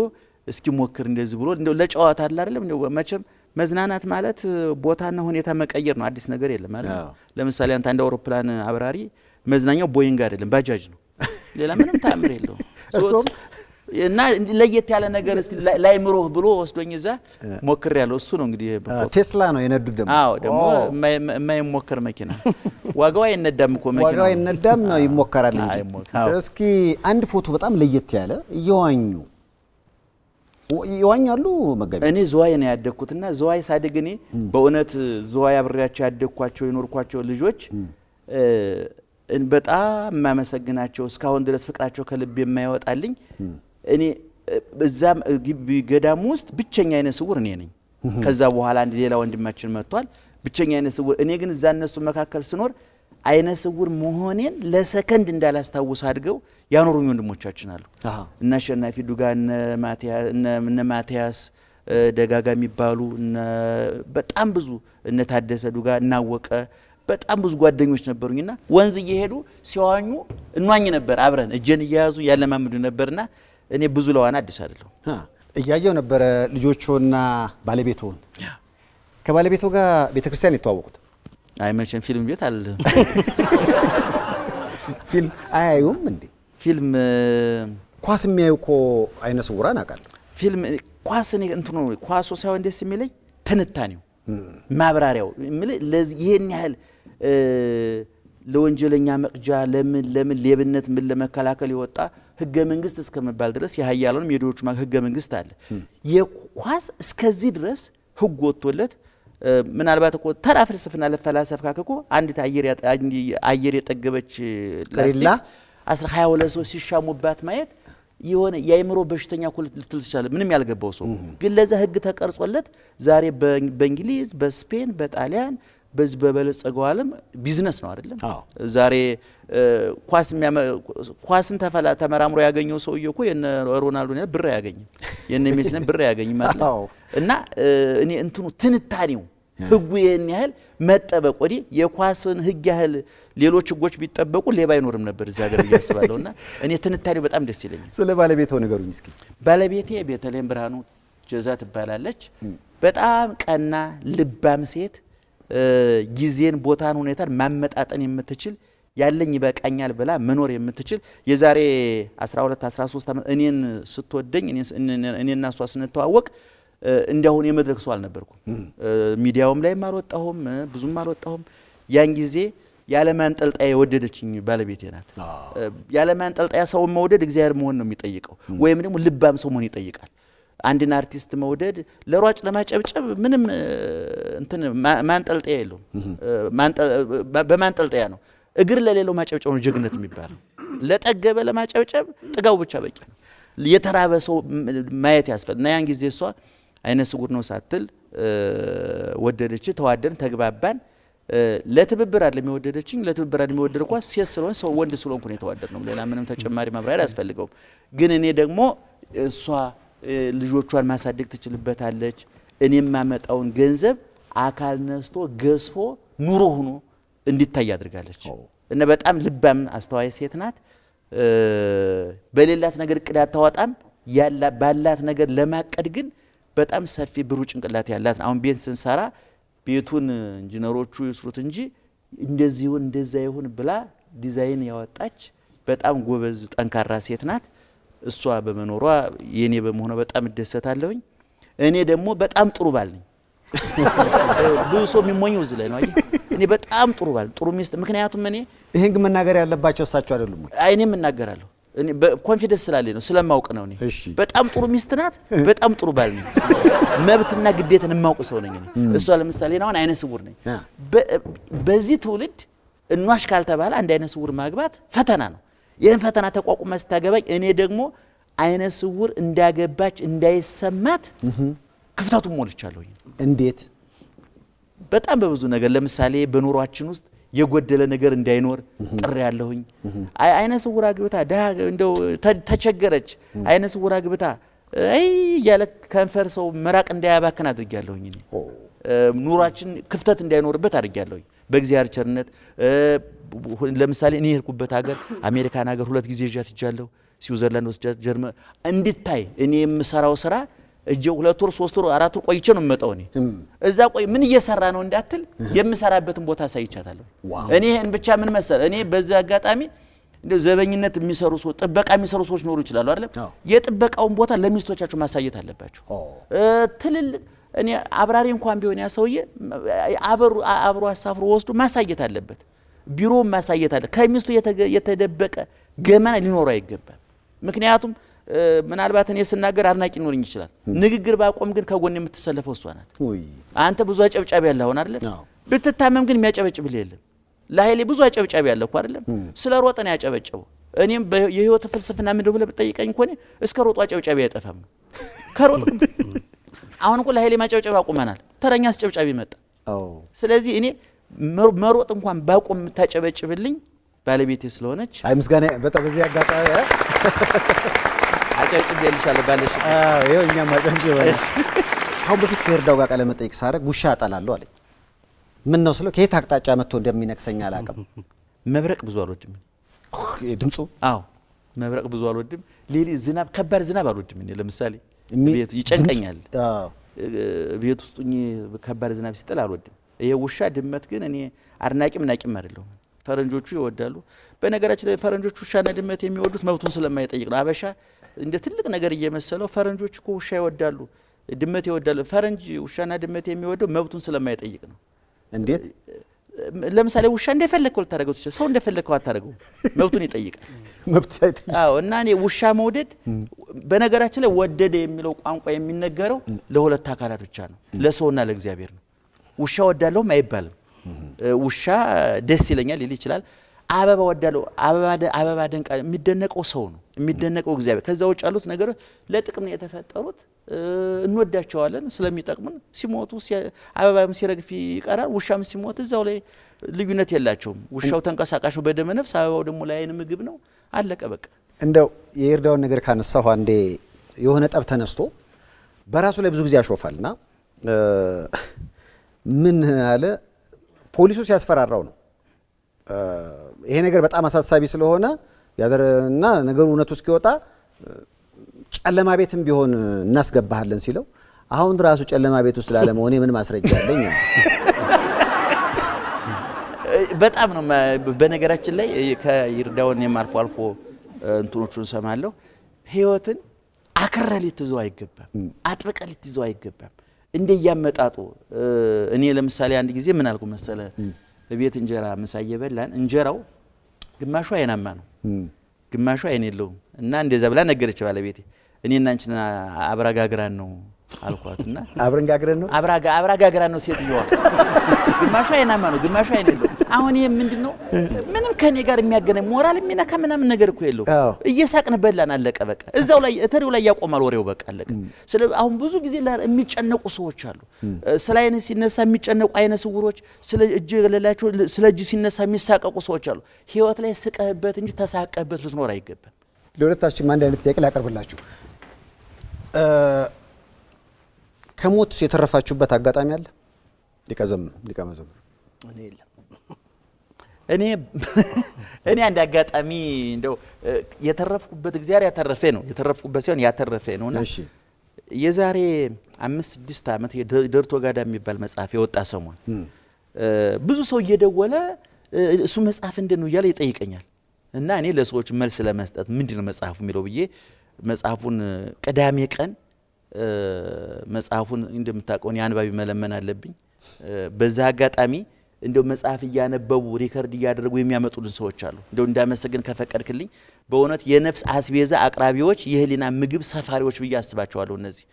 እስኪ ሞክር እንደዚህ ብሎ እንደው ለጨዋታ አለ አይደለም እንደው መቼም መዝናናት ማለት ቦታና ሁኔታ መቀየር ነው። አዲስ ነገር የለም አይደል? ለምሳሌ አንተ አንድ አውሮፕላን አብራሪ መዝናኛው ቦይንግ አይደለም ባጃጅ ነው። ሌላ ምንም ታምር የለውም። እና ለየት ያለ ነገር እስቲ ላይምሮህ ብሎ ወስዶኝ እዛ ሞክር ያለው እሱ ነው። እንግዲህ ቴስላ ነው የነዱት። ደግሞ አዎ፣ ደግሞ የማይሞከር መኪና ዋጋው አይነዳም እኮ መኪና ዋጋው አይነዳም፣ ይሞከራል እንጂ። እስኪ አንድ ፎቶ በጣም ለየት ያለ እየዋኙ ይዋኛሉ መጋቢ። እኔ ዝዋይ ነው እና ዝዋይ ሳድግ እኔ በእውነት ዝዋይ አብሬያቸው ያደግኳቸው የኖርኳቸው ልጆች በጣም የማመሰግናቸው እስካሁን ድረስ ፍቅራቸው ከልብ የማይወጣልኝ እኔ እዛም ግቢ ገዳም ውስጥ ብቸኛ አይነ ስውር እኔ ነኝ። ከዛ በኋላ አንድ ሌላ ወንድማችን መጥቷል፣ ብቸኛ አይነ ስውር እኔ ግን እዛ እነሱ መካከል ስኖር አይነ ስውር መሆኔን ለሰከንድ እንዳላስታውስ አድገው ያኖሩኝ ወንድሞቻችን አሉ። እነ አሸናፊ ዱጋ፣ እነ ማቲያስ ደጋጋ የሚባሉ በጣም ብዙ እነ ታደሰ ዱጋ እናወቀ በጣም ብዙ ጓደኞች ነበሩኝና ወንዝ እየሄዱ ሲዋኙ እንዋኝ ነበር አብረን እጄን እየያዙ ያለማምዱ ነበርና እኔ ብዙ ለዋና አዲስ አይደለሁ። እያየው ነበረ ልጆቹና ባለቤቱን ከባለቤቱ ጋር ቤተክርስቲያን የተዋወቁት። አይመቸን ፊልም ቤት አለ ፊልም አያዩም እንዴ? ፊልም ኳስ የሚያዩ እኮ አይነ ስውራን አውቃለሁ። ፊልም ኳስ እንትኑ ኳሱ ሳይሆን ደስ የሚለኝ ትንታኔው፣ ማብራሪያው ይህን ያህል ለወንጀለኛ መቅጃ ለምን ለምን ሌብነት ምን ለመከላከል የወጣ ህገ መንግስት እስከመባል ድረስ የሀያላንም የድሆች ህገ መንግስት አለ። የኳስ እስከዚህ ድረስ ህግ ወጥቶለት ምናልባት እኮ ተራ ፍልስፍና ለፈላሰፍ እኮ አንዲት አየር የጠገበች ላስቲክ አስራ ሀያ ሁለት ሰው ሲሻሙባት ማየት የሆነ የአይምሮ በሽተኛ እኮ ልትል ትችላለህ። ምንም ያልገባው ሰው ግን ለዛ ህግ ተቀርጾለት ዛሬ በእንግሊዝ፣ በስፔን፣ በጣሊያን በዚህ በበለጸገው ዓለም ቢዝነስ ነው አይደለም። ዛሬ ኳስን ተፈላ ተመራምሮ ያገኘው ሰውዬ እኮ የነ ሮናልዶ ብር አያገኝም፣ የነ ሜሲን ብር አያገኝም አለ እና እኔ እንትኑ ትንታኔው ህጉ ይህን ያህል መጠበቅ ወዲህ የኳስን ህግ ያህል ሌሎች ህጎች ቢጠበቁ ሌባ አይኖርም ነበር እዚ ሀገር እያስባለሁ እና እኔ ትንታኔው በጣም ደስ ይለኛል። ስለ ባለቤተው ንገሩኝ እስኪ። ባለቤቴ ቤተልሔም ብርሃኑ ጀዛ ትባላለች። በጣም ቀና ልባም ሴት ጊዜን፣ ቦታን፣ ሁኔታን ማመጣጠን የምትችል ያለኝ ይበቃኛል ብላ መኖር የምትችል የዛሬ 12 13 ዓመት እኔን ስትወደኝ እኔና እሷ ስንተዋወቅ እንዲያሁን የመድረክ ሰው አልነበርኩም። ሚዲያውም ላይ አልወጣሁም፣ ብዙም አልወጣሁም። ያን ጊዜ ያለማንጠልጣያ የወደደችኝ ባለቤቴ ናት። ያለማንጠልጣያ ሰውን መውደድ እግዚአብሔር መሆን ነው የሚጠይቀው፣ ወይም ደግሞ ልባም ሰው መሆን ይጠይቃል። አንድን አርቲስት መውደድ ለሯጭ ለማጨብጨብ ምንም እንትን ማንጠልጠያ የለውም። በማንጠልጠያ ነው። እግር ለሌለው ማጨብጨብ ነው ጀግነት የሚባለው። ለጠገበ ለማጨብጨብ ጥጋው ብቻ በቂ የተራበ ሰው ማየት ያስፈል እና ያን ጊዜ እሷ አይነ ስጉር ነው ሳትል ወደደች። ተዋደን፣ ተግባባን። ለትብብር አይደለም የወደደችኝ። ለትብብር አይደለም የወደደ እኳ ሴት ስለሆን ሰው ወንድ ስለሆንኩ ነው የተዋደድ ነው። ሌላ ምንም ተጨማሪ ማብራሪያ አያስፈልገውም። ግን እኔ ደግሞ እሷ ልጆቿን ማሳደግ ትችልበታለች። እኔ የማመጣውን ገንዘብ አካል ነስቶ ገዝፎ ኑሮ ሆኖ እንዲታይ አድርጋለች እና በጣም ልባም አስተዋይ ሴት ናት። በሌላት ነገር እቅድ አታወጣም። ባላት ነገር ለማቀድ ግን በጣም ሰፊ ብሩ ጭንቅላት ያላት አሁን ቤት ስንሰራ ቤቱን ኢንጂነሮቹ ይስሩት እንጂ እንደዚህ ይሁን እንደዛ ይሁን ብላ ዲዛይን ያወጣች በጣም ጎበዝ ጠንካራ ሴት ናት። እሷ በመኖሯ የእኔ በመሆኗ በጣም እደሰታለሁኝ። እኔ ደግሞ በጣም ጥሩ ባል ነኝ። ብዙ ሰው የሚሞኘው እዚህ ላይ ነው። እኔ በጣም ጥሩ ባል ጥሩ ሚስት። ምክንያቱም እኔ ይህን ግን መናገር ያለባቸው እሳቸው አይደሉም። አይ እኔም እናገራለሁ ኮንፊደንስ ስላለ ነው፣ ስለማውቅ ነው። እኔ በጣም ጥሩ ሚስት ናት፣ በጣም ጥሩ ባል ነኝ። መብትና ግዴታን የማውቅ ሰው ነኝ። እሷ ለምሳሌ አሁን አይነ ስውር ነኝ። በዚህ ትውልድ እኗሽ ካልተባለ አንድ አይነ ስውር ማግባት ፈተና ነው። ይህን ፈተና ተቋቁማ ስታገባኝ እኔ ደግሞ አይነ ስውር እንዳገባች እንዳይሰማት ክፍተቱን ሞልቻለሁ። እንዴት? በጣም በብዙ ነገር ለምሳሌ በኑሯችን ውስጥ የጎደለ ነገር እንዳይኖር ጥሪ ያለሁኝ። አይነ ስውር አግብታ እንደው ተቸገረች፣ አይነ ስውር አግብታ አይ እያለ ከንፈር ሰው መራቅ እንዳያባክን አድርጊያለሁኝ። ኑሯችን ክፍተት እንዳይኖርበት አድርጊያለሁኝ። በእግዚአብሔር ቸርነት ለምሳሌ እኔ የሄድኩበት ሀገር አሜሪካን ሀገር ሁለት ጊዜ እዣት እጃለሁ። ስዊዘርላንድ ወስጃት ጀርመ እንድታይ እኔ የምሰራው ስራ እጀ ሁለት ወር ሶስት ወር አራት ወር ቆይቼ ነው የምመጣው። እኔ እዛ ቆይ ምን እየሰራ ነው እንዳትል የምሰራበትን ቦታ አሳይቻታለሁ። እኔ ይህን ብቻ ምን መሰል እኔ በዚህ አጋጣሚ እንደው ዘበኝነት የሚሰሩ ሰዎች ጥበቃ የሚሰሩ ሰዎች ኖሩ ይችላሉ አይደለም። የጥበቃውን ቦታ ለሚስቶቻቸው ማሳየት አለባቸው። ትልልቅ እኔ አብራሪ እንኳን ቢሆን ያ ሰውዬ አብሮ አሳፍሮ ወስዶ ማሳየት አለበት። ቢሮ ማሳየት አለ። ከሚስቱ የተደበቀ ገመና ሊኖረው አይገባም። ምክንያቱም ምናልባት እኔ ስናገር አድናቂ ኖርኝ ይችላል። ንግግር ባቆም ግን ከጎን የምትሰለፈው እሷ ናት። አንተ ብዙ አጨብጫቢ ያለ አሁን አይደለም ብትታመም ግን የሚያጨበጭብል የለም። ለሀይሌ ብዙ አጨብጫቢ ያለ እኮ አይደለም። ስለ ሮጠ ነው ያጨበጨበው። እኔም የህይወት ፍልስፍና ምንድን ብለህ ብጠይቀኝ እኮ እኔ እስከ ሮጦ አጨብጫቢ አይጠፋም ነው አሁን እኮ ለሀይሌ ማጨብጨብ አቁመናል። ተረኛ አስጨብጫቢ መጣ። ስለዚህ እኔ መሮጥ እንኳን ባቆም የምታጨበጭብልኝ ባለቤቴ ስለሆነች አይ ምስጋና በጣም በዚህ አጋጣሚ አጨብጭቤልሻለሁ ባለሽ ይኸው እኛም አጨብጭበናል። አሁን በፊት ከእርዳው ጋር ቃለመጠይቅ ሳደርግ ውሻ አጠላለሁ አለኝ። ምን ነው ስለው ከየት አቅጣጫ መጥቶ እንደሚነክሰኝ አላውቅም። መብረቅ ብዙ አልወድም ድምፁ። አዎ መብረቅ ብዙ አልወድም። ሌሊት ዝናብ፣ ከባድ ዝናብ አልወድም። እኔ ለምሳሌ ቤቱ ይጨንቀኛል። ቤት ውስጥ ከባድ ዝናብ ሲጥል አልወድም። ይሄ ውሻ ድመት ግን እኔ አድናቂም ናቂም አይደለሁም። ፈረንጆቹ ይወዳሉ። በነገራችን ላይ ፈረንጆች ውሻና ድመት የሚወዱት መብቱን ስለማይጠይቅ ነው። አበሻ እንደ ትልቅ ነገር እየመሰለው ፈረንጆች እኮ ውሻ ይወዳሉ፣ ድመት ይወዳሉ። ፈረንጅ ውሻና ድመት የሚወደው መብቱን ስለማይጠይቅ ነው። እንዴት? ለምሳሌ ውሻ እንደፈለግከው ልታደረገው ትችላለህ። ሰው እንደፈለግከው አታደርገውም። መብቱን ይጠይቃል። እና እኔ ውሻ መውደድ በነገራችን ላይ ወደደ የሚለው ቋንቋ የሚነገረው ለሁለት አካላት ብቻ ነው፣ ለሰውና ለእግዚአብሔር ነው። ውሻ ወዳለሁም አይባልም። ውሻ ደስ ይለኛል ሊል ይችላል። አበባ ወዳለው አበባ ደንቃ የሚደነቀው ሰው ነው የሚደነቀው እግዚአብሔር። ከዛ ውጭ ያሉት ነገሮች ለጥቅም ነው የተፈጠሩት፣ እንወዳቸዋለን ስለሚጠቅሙን። ሲሞቱ አበባም ሲረግፍ ይቀራል፣ ውሻም ሲሞት እዛው ላይ ልዩነት የላቸውም። ውሻው ተንቀሳቃሽ ነው በደመ ነፍስ፣ አበባው ደግሞ ለአይን ምግብ ነው። አለቀ በቃ። እንደው የይርዳውን ነገር ካነሳሁ አንዴ የሆነ ጠብ ተነስቶ በራሱ ላይ ብዙ ጊዜ ያሾፋልና ምን አለ ፖሊሱ ሲያስፈራራው ነው። ይሄ ነገር በጣም አሳሳቢ ስለሆነ ያደረና ነገሩ እውነቱ እስኪወጣ ጨለማ ቤትም ቢሆን እናስገባሃለን ሲለው አሁን ራሱ ጨለማ ቤት ውስጥ ላለመሆኔ ምን ማስረጃ አለኝ? በጣም ነው። በነገራችን ላይ ከይርዳውን የማልፎ አልፎ አልፎ እንትኖቹን ሰማለሁ። ህይወትን አክረ ልትይዘው አይገባም፣ አጥብቀ ልትይዘው አይገባም። እንደያመጣጡ እኔ ለምሳሌ አንድ ጊዜ ምን አልኩ መሰለ፣ ቤት እንጀራ ምሳ እየበላን እንጀራው ግማሹ አይናማ ነው፣ ግማሹ አይን የለውም እና እንደዛ ብላ ነገረች ባለቤቴ። እና አንቺን አብራጋግራን ነው አልኳትና አብረን ጋግረን ነው አብራጋ አብራጋግራን ነው ሴትዮዋ። ግማሹ አይናማ ነው፣ ግማሹ አይን የለውም አሁን ይሄ ምንድን ነው? ምንም ከኔ ጋር የሚያገናኝ ሞራል የሚነካ ምናምን ነገር እኮ የለው። እየሳቅን በላን፣ አለቀ በቃ። እዛው ላይ እተሪው ላይ ያቆማል ወሬው በቃ አለቀ። አሁን ብዙ ጊዜ የሚጨነቁ ሰዎች አሉ። ስለ አይነ ሲነሳ የሚጨነቁ አይነ ስውሮች፣ ስለ እጅ የሌላቸው ስለ እጅ ሲነሳ የሚሳቀቁ ሰዎች አሉ። ህይወት ላይ ስቀህበት እንጂ ተሳቀህበት ልትኖር አይገባም። ለሁለታችሁም አንድ አይነት ጥያቄ ላቀርብላችሁ። ከሞት የተረፋችሁበት አጋጣሚ አለ? ሊቀዘም ሊቀመዘም እኔ የለም እኔ እኔ አንድ አጋጣሚ እንደው የተረፍኩበት እግዚአብሔር ያተረፈ ነው የተረፍኩበት ሲሆን ያተረፈ ነው እና የዛሬ አምስት ስድስት ዓመት ደርቶ ጋዳ የሚባል መጽሐፍ የወጣ ሰሞን ብዙ ሰው እየደወለ እሱ መጽሐፍ እንደ ነው እያለ ይጠይቀኛል። እና እኔ ለሰዎች መልስ ለመስጠት ምንድን ነው መጽሐፉ የሚለው ብዬ መጽሐፉን ቅዳሜ ቀን መጽሐፉን እንደምታውቀውን የአንባቢ መለመን አለብኝ በዛ አጋጣሚ እንደው መጽሐፍ እያነበቡ ሪከርድ እያደረጉ የሚያመጡልን ሰዎች አሉ። እንደው እንዳመሰግን ከፈቀድክልኝ በእውነት የነፍስ አስቤዛ አቅራቢዎች፣ የህሊና ምግብ ሰፋሪዎች ብዬ አስባቸዋለሁ። እነዚህ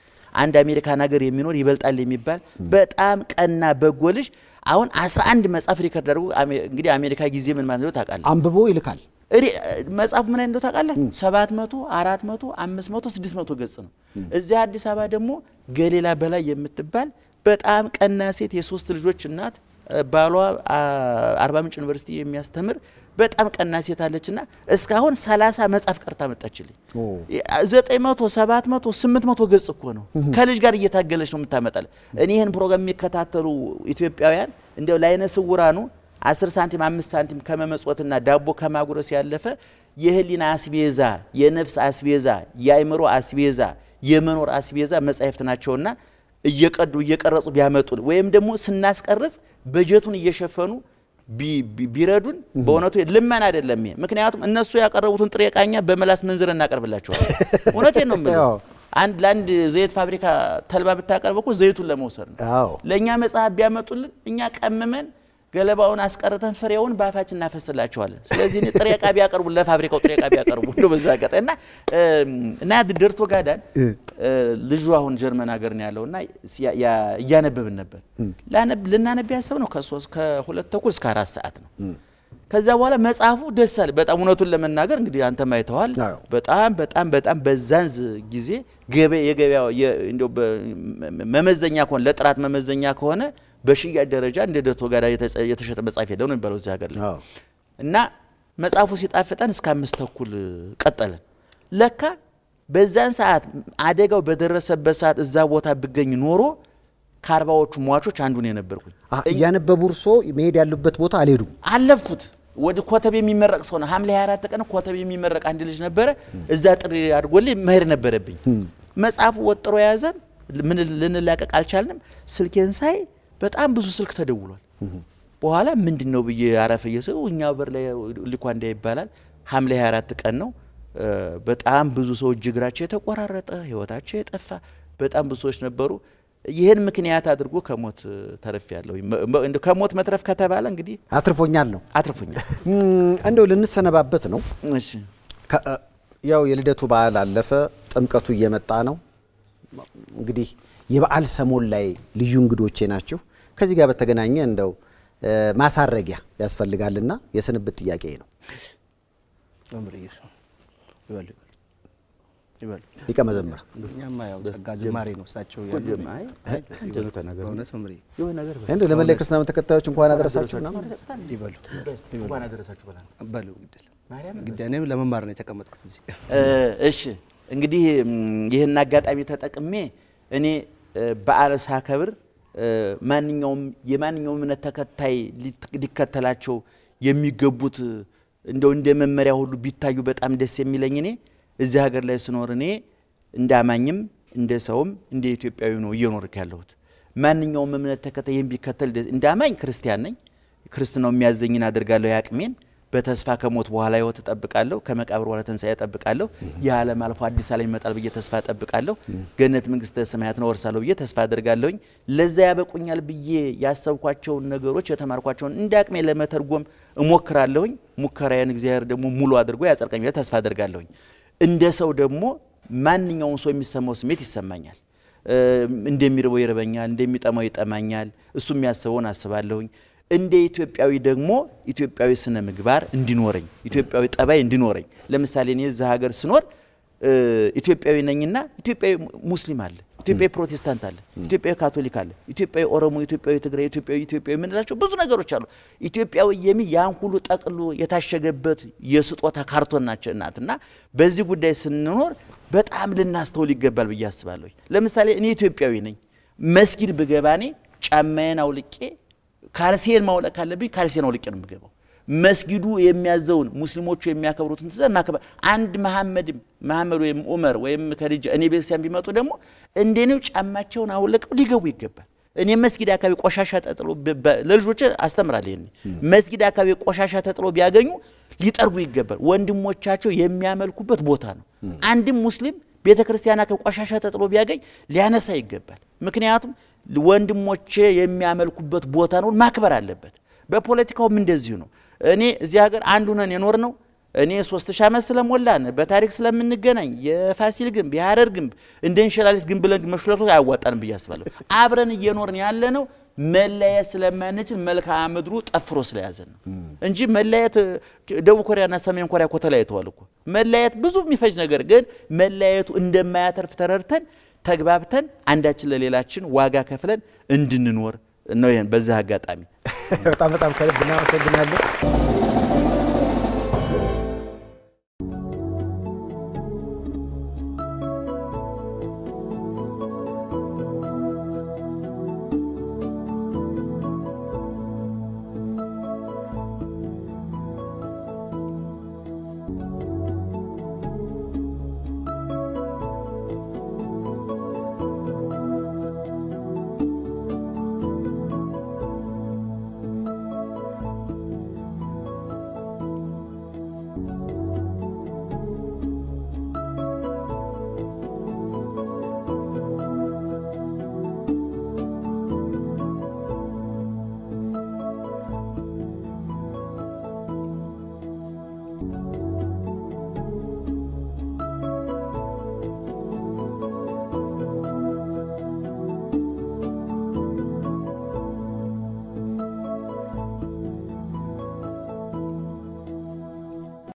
አንድ አሜሪካን ሀገር የሚኖር ይበልጣል የሚባል በጣም ቀና በጎ ልጅ አሁን 11 መጽሐፍ ሪከርድ አድርጉ። እንግዲህ አሜሪካ ጊዜ ምን ማለት ነው ታውቃለህ? አንብቦ ይልካል። መጽሐፉ ምን አይነት ታውቃለህ? 700፣ 400፣ 500፣ 600 ገጽ ነው። እዚህ አዲስ አበባ ደግሞ ገሌላ በላይ የምትባል በጣም ቀና ሴት የሶስት ልጆች እናት ባሏ አርባ ምንጭ ዩኒቨርሲቲ የሚያስተምር በጣም ቀና ሴት ና እስካሁን ሰላሳ መጽሐፍ ቀርታ መጣችልኝ። ዘጠኝ መቶ ሰባት መቶ ስምንት መቶ ገጽ እኮ ነው። ከልጅ ጋር እየታገለች ነው የምታመጣል። እኔ ይህን ፕሮግራም የሚከታተሉ ኢትዮጵያውያን እንዲያው ለዓይነ ስውራኑ አስር ሳንቲም አምስት ሳንቲም ከመመጽወትና ዳቦ ከማጉረስ ያለፈ የህሊና አስቤዛ፣ የነፍስ አስቤዛ፣ የአይምሮ አስቤዛ፣ የመኖር አስቤዛ መጻሕፍት ናቸውና እየቀዱ እየቀረጹ ቢያመጡን ወይም ደግሞ ስናስቀርጽ በጀቱን እየሸፈኑ ቢረዱን በእውነቱ ልመን አይደለም ምክንያቱም እነሱ ያቀረቡትን ጥሬ ቃኛ በመላስ መንዝር እናቀርብላቸዋል። እውነቴን ነው የምልህ። አንድ ለአንድ ዘይት ፋብሪካ ተልባ ብታቀርብ እኮ ዘይቱን ለመውሰድ ነው። ለእኛ መጽሐፍ ቢያመጡልን እኛ ቀምመን ገለባውን አስቀርተን ፍሬውን በአፋችን እናፈስላቸዋለን። ስለዚህ ጥሬ ዕቃ ቢያቀርቡ ለፋብሪካው ጥሬ ዕቃ ቢያቀርቡ እንደ በዛ አጋጣሚ እና እና ድርቶ ጋዳን ልጁ አሁን ጀርመን ሀገር ነው ያለው እና እያነበብን ነበር። ልናነብ ያሰብ ነው ከሁለት ተኩል እስከ አራት ሰዓት ነው። ከዛ በኋላ መጽሐፉ ደስ አለ። በጣም እውነቱን ለመናገር እንግዲህ አንተ ማይተዋል። በጣም በጣም በጣም በዛን ጊዜ የገበያ መመዘኛ ከሆነ ለጥራት መመዘኛ ከሆነ በሽያጭ ደረጃ እንደ ደቶ ጋዳ የተሸጠ መጽሐፍ የለው ነው የሚባለው እዚህ ሀገር ላይ እና መጽሐፉ ሲጣፍጠን እስከ አምስት ተኩል ቀጠለን። ለካ በዛን ሰዓት አደጋው በደረሰበት ሰዓት እዛ ቦታ ብገኝ ኖሮ ከአርባዎቹ ሟቾች አንዱን የነበርኩኝ። እያነበቡ እርሶ መሄድ ያሉበት ቦታ አልሄዱ አለፉት። ወደ ኮተብ የሚመረቅ ሰው ነው። ሐምሌ 24 ቀን ኮተብ የሚመረቅ አንድ ልጅ ነበረ። እዛ ጥሪ አድርጎልኝ መሄድ ነበረብኝ። መጽሐፉ ወጥሮ የያዘን ምን ልንላቀቅ አልቻልንም። ስልኬን ሳይ በጣም ብዙ ስልክ ተደውሏል። በኋላ ምንድን ነው ብዬ አረፈየ ሰው እኛ በር ላይ ሊኳንዳ ይባላል ሐምሌ 24 ቀን ነው። በጣም ብዙ ሰው እጅግራቸው የተቆራረጠ ህይወታቸው የጠፋ በጣም ብዙ ሰዎች ነበሩ። ይህን ምክንያት አድርጎ ከሞት ተረፍ ያለው ከሞት መትረፍ ከተባለ እንግዲህ አትርፎኛል ነው አትርፎኛል። እንደው ልንሰነባበት ነው። ያው የልደቱ በዓል አለፈ፣ ጥምቀቱ እየመጣ ነው። እንግዲህ የበዓል ሰሞን ላይ ልዩ እንግዶቼ ናችሁ። ከዚህ ጋር በተገናኘ እንደው ማሳረጊያ ያስፈልጋልና የስንብት ጥያቄ ነው። ሊቀ መዘምራ እንደው ለመላው ክርስትና ተከታዮች እንኳን አደረሳችሁ ነው። ለመማር ነው የተቀመጥኩት እዚህ። እሺ እንግዲህ ይህን አጋጣሚ ተጠቅሜ እኔ በዓል ሳከብር ማንኛውም የማንኛውም እምነት ተከታይ ሊከተላቸው የሚገቡት እንደው እንደ መመሪያ ሁሉ ቢታዩ በጣም ደስ የሚለኝ እኔ እዚህ ሀገር ላይ ስኖር እኔ እንደ አማኝም እንደ ሰውም እንደ ኢትዮጵያዊ ነው እየኖርክ ያለሁት። ማንኛውም እምነት ተከታይ የሚከተል እንደ አማኝ ክርስቲያን ነኝ። ክርስትናው የሚያዘኝን አድርጋለሁ ያቅሜን በተስፋ ከሞት በኋላ ህይወት እጠብቃለሁ፣ ከመቃብር በኋላ ትንሣኤ እጠብቃለሁ፣ የዓለም አልፎ አዲስ ዓለም ይመጣል ብዬ ተስፋ እጠብቃለሁ፣ ገነት መንግስተ ነው ወርሳለሁ ብዬ ተስፋ አደርጋለሁኝ። ለዛ ያበቁኛል ብዬ ያሰብኳቸውን ነገሮች የተማርኳቸውን እንደ አቅሜ ለመተርጎም እሞክራለሁኝ። ሙከራዬን እግዚአብሔር ደግሞ ሙሉ አድርጎ ያጸድቀኝ ብዬ ተስፋ አደርጋለሁኝ። እንደ ሰው ደግሞ ማንኛውም ሰው የሚሰማው ስሜት ይሰማኛል። እንደሚርበው ይርበኛል፣ እንደሚጠማው ይጠማኛል። እሱ የሚያስበውን አስባለሁኝ። እንደ ኢትዮጵያዊ ደግሞ ኢትዮጵያዊ ስነ ምግባር እንዲኖረኝ ኢትዮጵያዊ ጠባይ እንዲኖረኝ፣ ለምሳሌ እኔ እዚህ ሀገር ስኖር ኢትዮጵያዊ ነኝና ኢትዮጵያዊ ሙስሊም አለ፣ ኢትዮጵያዊ ፕሮቴስታንት አለ፣ ኢትዮጵያዊ ካቶሊክ አለ፣ ኢትዮጵያዊ ኦሮሞ፣ ኢትዮጵያዊ ትግራይ፣ ኢትዮጵያዊ ኢትዮጵያዊ የምንላቸው ብዙ ነገሮች አሉ። ኢትዮጵያዊ የሚ ያን ሁሉ ጠቅሎ የታሸገበት የስጦታ ካርቶን ናቸው እናት እና በዚህ ጉዳይ ስንኖር በጣም ልናስተውል ይገባል ብዬ አስባለሁ። ለምሳሌ እኔ ኢትዮጵያዊ ነኝ መስጊድ ብገባኔ ጫማዬን አውልቄ ካልሴን ማውለቅ ካለብኝ ካልሴን አውልቄ ነው የምገባው። መስጊዱ የሚያዘውን ሙስሊሞቹ የሚያከብሩትን ትዘ እናከብር። አንድ መሐመድም መሐመድ ወይም ኡመር ወይም ከዲጃ እኔ ቤተክርስቲያን ቢመጡ ደግሞ እንደኔው ጫማቸውን አውልቀው ሊገቡ ይገባል። እኔ መስጊድ አካባቢ ቆሻሻ ተጥሎ ለልጆች አስተምራል። ይሄን መስጊድ አካባቢ ቆሻሻ ተጥሎ ቢያገኙ ሊጠርጉ ይገባል። ወንድሞቻቸው የሚያመልኩበት ቦታ ነው። አንድም ሙስሊም ቤተክርስቲያን አካባቢ ቆሻሻ ተጥሎ ቢያገኝ ሊያነሳ ይገባል። ምክንያቱም ወንድሞቼ የሚያመልኩበት ቦታ ነው፣ ማክበር አለበት። በፖለቲካውም እንደዚሁ ነው። እኔ እዚህ ሀገር አንዱ ነን የኖር ነው እኔ ሶስት ሺህ ዓመት ስለሞላን በታሪክ ስለምንገናኝ የፋሲል ግንብ የሀረር ግንብ እንደ እንሽላሊት ግንብ ብለን መሽለቶ አያዋጣንም ብዬ አስባለሁ። አብረን እየኖርን ያለ ነው መለያየት ስለማንችል መልክዓ ምድሩ ጠፍሮ ስለያዘን ነው እንጂ መለያየት ደቡብ ኮሪያና ሰሜን ኮሪያ እኮ ተለያይተዋል እኮ መለያየት ብዙ የሚፈጅ ነገር ግን መለያየቱ እንደማያተርፍ ተረድተን ተግባብተን አንዳችን ለሌላችን ዋጋ ከፍለን እንድንኖር ነው። ይህን በዚህ አጋጣሚ በጣም በጣም ከልብ እናመሰግናለን።